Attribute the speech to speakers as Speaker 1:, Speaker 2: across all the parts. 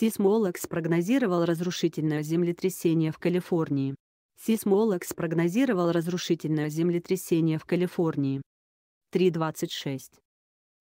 Speaker 1: Сейсмолог спрогнозировал разрушительное землетрясение в Калифорнии. Сейсмолог спрогнозировал разрушительное землетрясение в Калифорнии. 3.26.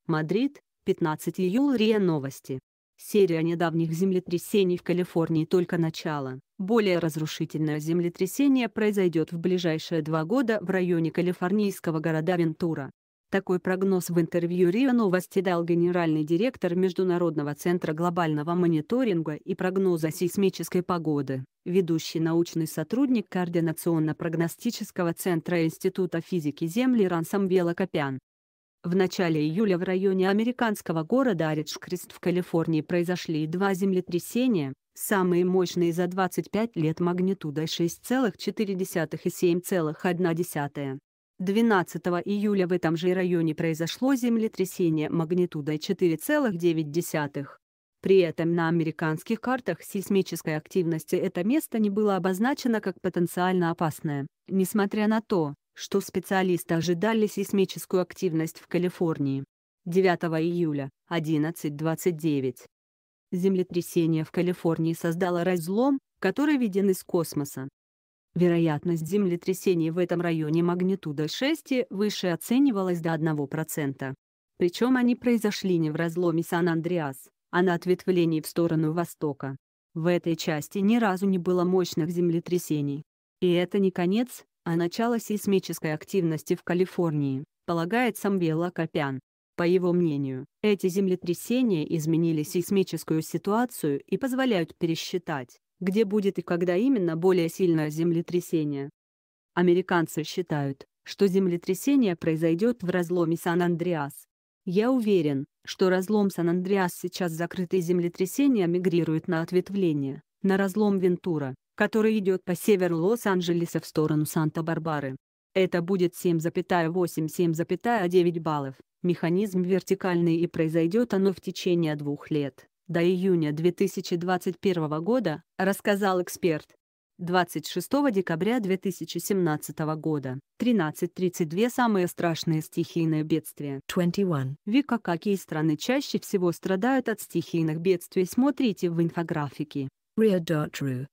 Speaker 1: Мадрид, 15 июля РИА Новости. Серия недавних землетрясений в Калифорнии только начало. Более разрушительное землетрясение произойдет в ближайшие два года в районе калифорнийского города Вентура. Такой прогноз в интервью Ривену восседал генеральный директор Международного центра глобального мониторинга и прогноза сейсмической погоды, ведущий научный сотрудник Координационно-прогностического центра Института физики Земли Рансам Велокопян. В начале июля в районе американского города Аридж-Крест в Калифорнии произошли два землетрясения, самые мощные за 25 лет магнитудой 6,4 и 7,1. 12 июля в этом же районе произошло землетрясение магнитудой 4,9. При этом на американских картах сейсмической активности это место не было обозначено как потенциально опасное, несмотря на то, что специалисты ожидали сейсмическую активность в Калифорнии. 9 июля, 11.29. Землетрясение в Калифорнии создало разлом, который виден из космоса. Вероятность землетрясений в этом районе магнитудой 6 выше оценивалась до 1%. Причем они произошли не в разломе Сан-Андреас, а на ответвлении в сторону востока. В этой части ни разу не было мощных землетрясений. И это не конец, а начало сейсмической активности в Калифорнии, полагает Самвела Копян. По его мнению, эти землетрясения изменили сейсмическую ситуацию и позволяют пересчитать, где будет и когда именно более сильное землетрясение. Американцы считают, что землетрясение произойдет в разломе Сан-Андреас. Я уверен, что разлом Сан-Андреас сейчас закрыт, и землетрясение мигрирует на ответвление, на разлом Вентура, который идет по северу Лос-Анджелеса в сторону Санта-Барбары. Это будет 7,8-7,9 баллов, механизм вертикальный и произойдет оно в течение двух лет до июня 2021 года, рассказал эксперт. 26 декабря 2017 года. 13.32 самые страшные стихийные бедствия. 21. Вика, какие страны чаще всего страдают от стихийных бедствий, смотрите в инфографике. Ria.ru